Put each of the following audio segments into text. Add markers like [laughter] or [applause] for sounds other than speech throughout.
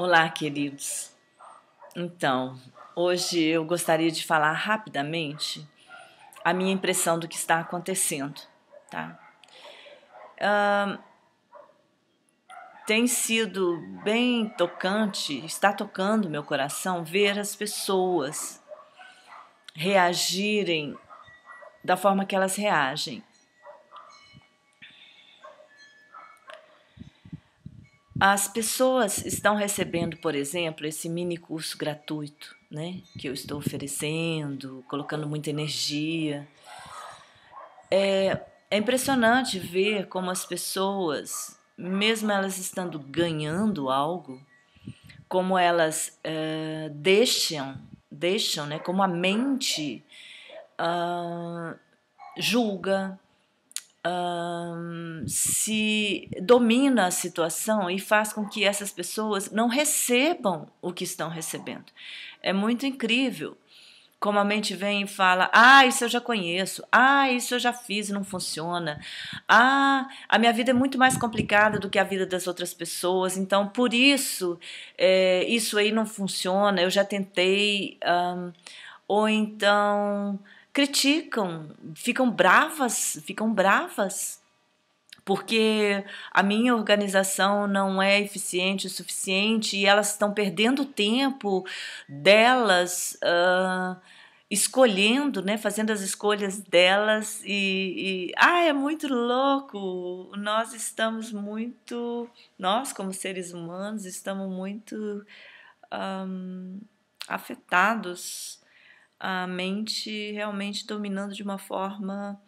Olá, queridos. Então, hoje eu gostaria de falar rapidamente a minha impressão do que está acontecendo, tá? Uh, tem sido bem tocante, está tocando meu coração ver as pessoas reagirem da forma que elas reagem. As pessoas estão recebendo, por exemplo, esse mini curso gratuito, né, que eu estou oferecendo, colocando muita energia. É, é impressionante ver como as pessoas, mesmo elas estando ganhando algo, como elas é, deixam, deixam, né, como a mente uh, julga, se domina a situação e faz com que essas pessoas não recebam o que estão recebendo. É muito incrível como a mente vem e fala: ah, isso eu já conheço, ah, isso eu já fiz e não funciona, ah, a minha vida é muito mais complicada do que a vida das outras pessoas, então por isso é, isso aí não funciona, eu já tentei, um, ou então criticam, ficam bravas, ficam bravas porque a minha organização não é eficiente o suficiente e elas estão perdendo tempo delas uh, escolhendo, né, fazendo as escolhas delas e, e ah é muito louco, nós estamos muito, nós como seres humanos estamos muito um, ah, afetados a mente realmente dominando de uma forma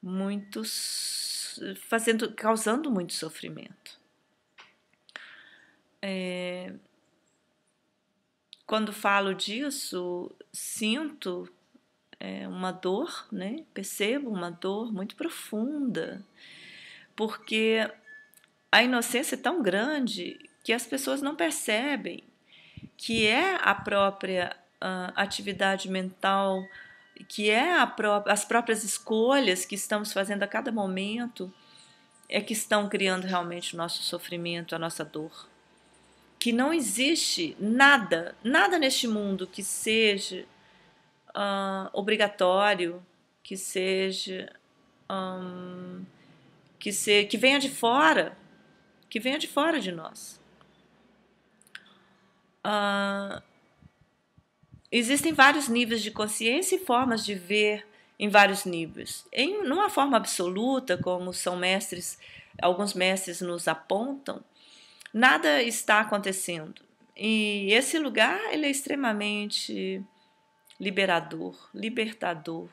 muito fazendo causando muito sofrimento é, quando falo disso sinto é, uma dor né percebo uma dor muito profunda porque a inocência é tão grande que as pessoas não percebem que é a própria uh, atividade mental, que é pró as próprias escolhas que estamos fazendo a cada momento, é que estão criando realmente o nosso sofrimento, a nossa dor. Que não existe nada, nada neste mundo que seja uh, obrigatório, que seja um, que, se, que venha de fora, que venha de fora de nós. Ah, existem vários níveis de consciência e formas de ver em vários níveis. Em numa forma absoluta, como são mestres, alguns mestres nos apontam, nada está acontecendo. E esse lugar ele é extremamente liberador, libertador.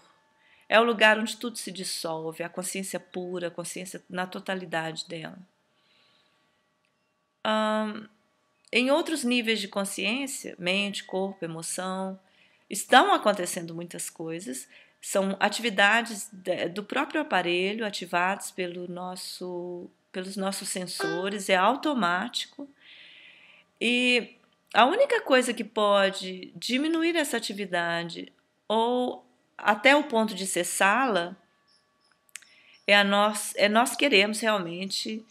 É o lugar onde tudo se dissolve, a consciência pura, a consciência na totalidade dela. Um, em outros níveis de consciência, mente, corpo, emoção, estão acontecendo muitas coisas, são atividades do próprio aparelho ativadas pelo nosso, pelos nossos sensores, é automático. E a única coisa que pode diminuir essa atividade ou até o ponto de cessá-la é, a nós, é nós queremos realmente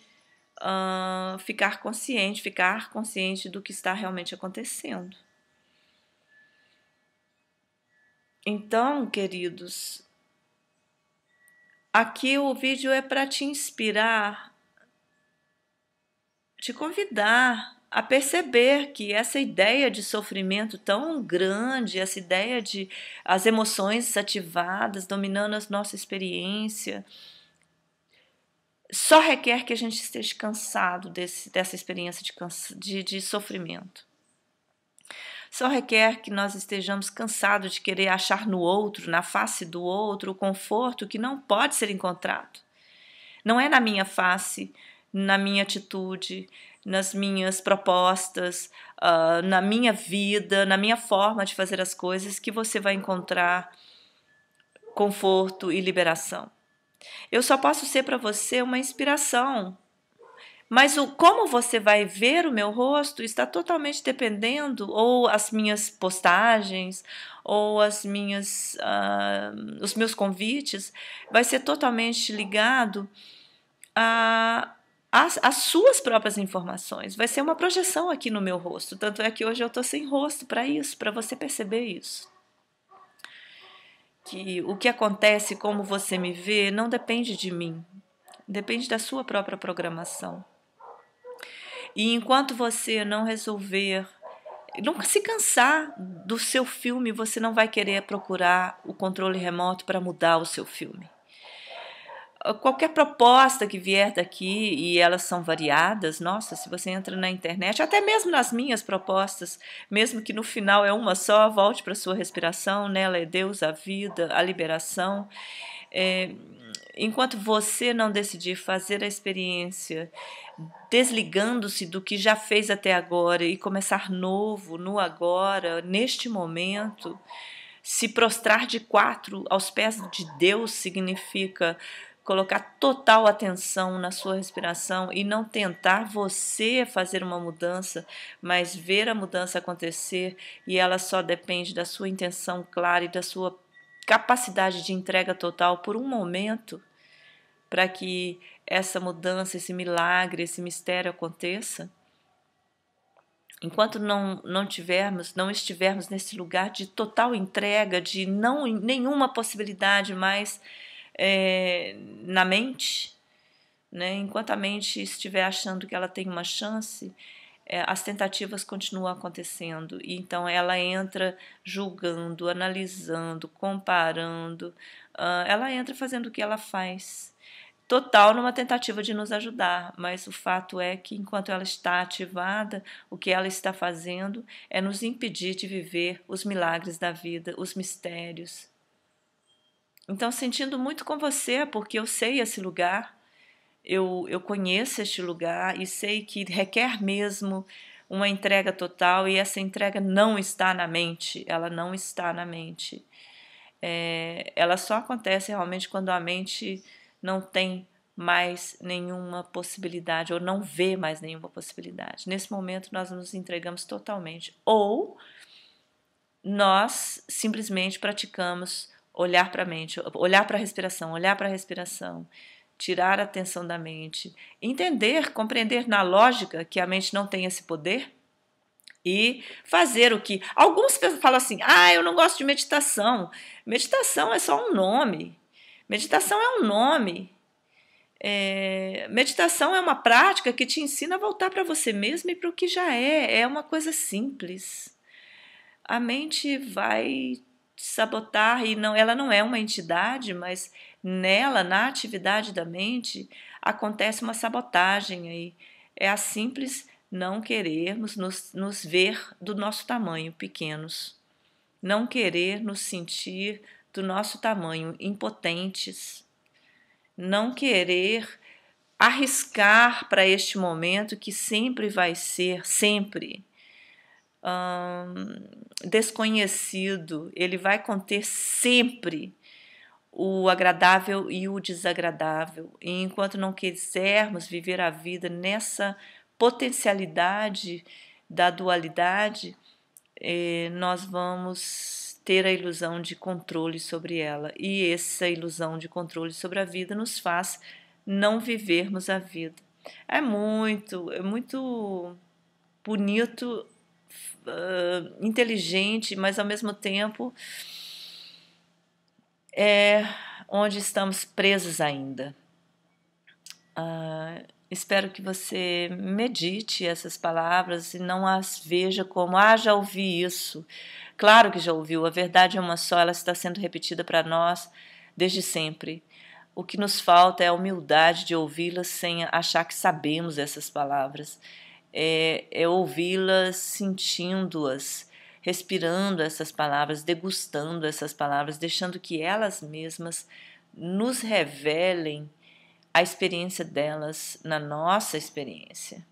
uh, ficar consciente, ficar consciente do que está realmente acontecendo. Então, queridos, aqui o vídeo é para te inspirar, te convidar a perceber que essa ideia de sofrimento tão grande, essa ideia de as emoções ativadas dominando a nossa experiência, só requer que a gente esteja cansado desse, dessa experiência de, de, de sofrimento. Só requer que nós estejamos cansados de querer achar no outro, na face do outro, o conforto que não pode ser encontrado. Não é na minha face, na minha atitude, nas minhas propostas, uh, na minha vida, na minha forma de fazer as coisas que você vai encontrar conforto e liberação. Eu só posso ser para você uma inspiração. Mas o como você vai ver o meu rosto está totalmente dependendo ou as minhas postagens ou as minhas uh, os meus convites vai ser totalmente ligado a as, as, suas próprias informações. Vai ser uma projeção aqui no meu rosto. Tanto é que hoje eu estou sem rosto para isso, para você perceber isso que o que acontece, como você me vê, não depende de mim, depende da sua própria programação. E enquanto você não resolver, nunca se cansar do seu filme, você não vai querer procurar o controle remoto para mudar o seu filme qualquer proposta que vier daqui, e elas são variadas, nossa, se você entra na internet, até mesmo nas minhas propostas, mesmo que no final é uma só, volte para sua respiração, nela é Deus, a vida, a liberação. É, enquanto você não decidir fazer a experiência, desligando-se do que já fez até agora e começar novo, no agora, neste momento, se prostrar de quatro aos pés de Deus significa colocar total atenção na sua respiração e não tentar você fazer uma mudança, mas ver a mudança acontecer e ela só depende da sua intenção clara e da sua capacidade de entrega total por um momento para que essa mudança, esse milagre, esse mistério aconteça. Enquanto não, não tivermos, não estivermos nesse lugar de total entrega, de não nenhuma possibilidade mais é, na mente, né? enquanto a mente estiver achando que ela tem uma chance, é, as tentativas continuam acontecendo. E então ela entra julgando, analisando, comparando, uh, ela entra fazendo o que ela faz. Total numa tentativa de nos ajudar, mas o fato é que enquanto ela está ativada, o que ela está fazendo é nos impedir de viver os milagres da vida, os mistérios, então, sentindo muito com você, porque eu sei esse lugar, eu, eu conheço este lugar e sei que requer mesmo uma entrega total e essa entrega não está na mente, ela não está na mente. É, ela só acontece realmente quando a mente não tem mais nenhuma possibilidade ou não vê mais nenhuma possibilidade. Nesse momento nós nos entregamos totalmente ou nós simplesmente praticamos olhar para a mente, olhar para a respiração, olhar para a respiração, tirar a atenção da mente, entender, compreender na lógica que a mente não tem esse poder e fazer o que alguns falam assim: "Ah, eu não gosto de meditação. Meditação é só um nome. Meditação é um nome. É, meditação é uma prática que te ensina a voltar para você mesmo e para o que já é. É uma coisa simples. A mente vai sabotar e não, ela não é uma entidade, mas nela, na atividade da mente, acontece uma sabotagem aí. É a simples não querermos nos, nos ver do nosso tamanho pequenos, não querer nos sentir do nosso tamanho impotentes, não querer arriscar para este momento que sempre vai ser, sempre hum, desconhecido, ele vai conter sempre o agradável e o desagradável. E enquanto não quisermos viver a vida nessa potencialidade da dualidade, eh, nós vamos ter a ilusão de controle sobre ela. E essa ilusão de controle sobre a vida nos faz não vivermos a vida. É muito, é muito bonito uh, inteligente, mas ao mesmo tempo é onde estamos presos ainda. Uh, espero que você medite essas palavras e não as veja como, ah, já ouvi isso. Claro que já ouviu, a verdade é uma só, ela está sendo repetida para nós desde sempre. O que nos falta é a humildade de ouvi-las sem achar que sabemos essas palavras é, é ouvi-las, sentindo-as, respirando essas palavras, degustando essas palavras, deixando que elas mesmas nos revelem a experiência delas na nossa experiência.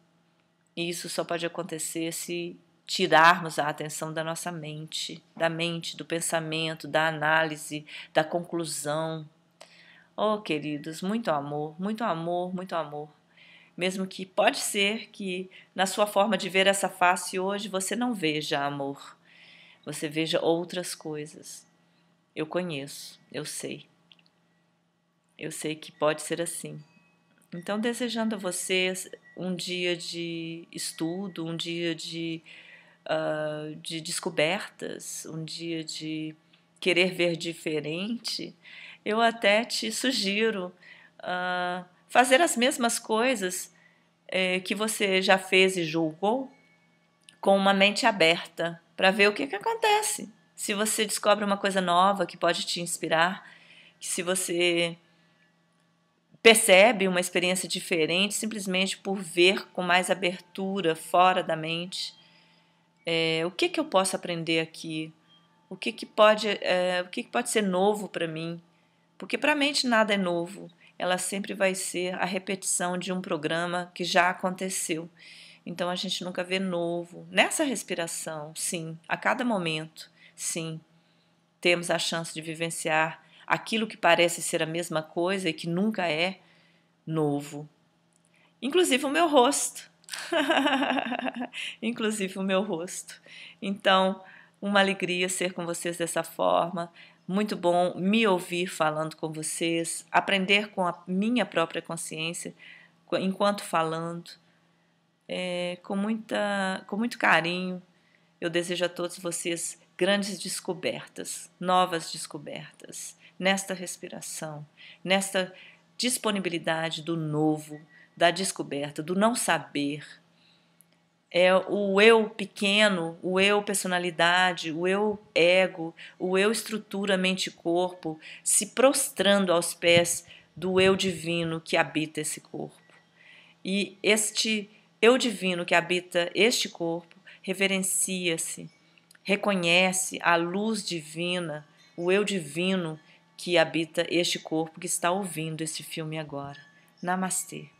E isso só pode acontecer se tirarmos a atenção da nossa mente, da mente, do pensamento, da análise, da conclusão. Oh, queridos, muito amor, muito amor, muito amor mesmo que pode ser que na sua forma de ver essa face hoje você não veja amor, você veja outras coisas. Eu conheço, eu sei. Eu sei que pode ser assim. Então, desejando a vocês um dia de estudo, um dia de, uh, de descobertas, um dia de querer ver diferente, eu até te sugiro. Uh, fazer as mesmas coisas é, que você já fez e julgou com uma mente aberta para ver o que, que acontece. Se você descobre uma coisa nova que pode te inspirar, se você percebe uma experiência diferente simplesmente por ver com mais abertura fora da mente. É, o que, que eu posso aprender aqui? O que, que, pode, é, o que, que pode ser novo para mim? Porque para a mente nada é novo ela sempre vai ser a repetição de um programa que já aconteceu. Então a gente nunca vê novo. Nessa respiração, sim, a cada momento, sim, temos a chance de vivenciar aquilo que parece ser a mesma coisa e que nunca é novo. Inclusive o meu rosto. [laughs] Inclusive o meu rosto. Então, uma alegria ser com vocês dessa forma. Muito bom me ouvir falando com vocês, aprender com a minha própria consciência enquanto falando. É, com, muita, com muito carinho, eu desejo a todos vocês grandes descobertas, novas descobertas, nesta respiração, nesta disponibilidade do novo, da descoberta, do não saber é o eu pequeno, o eu personalidade, o eu ego, o eu estrutura mente corpo, se prostrando aos pés do eu divino que habita esse corpo. E este eu divino que habita este corpo reverencia-se, reconhece a luz divina, o eu divino que habita este corpo que está ouvindo este filme agora. Namastê.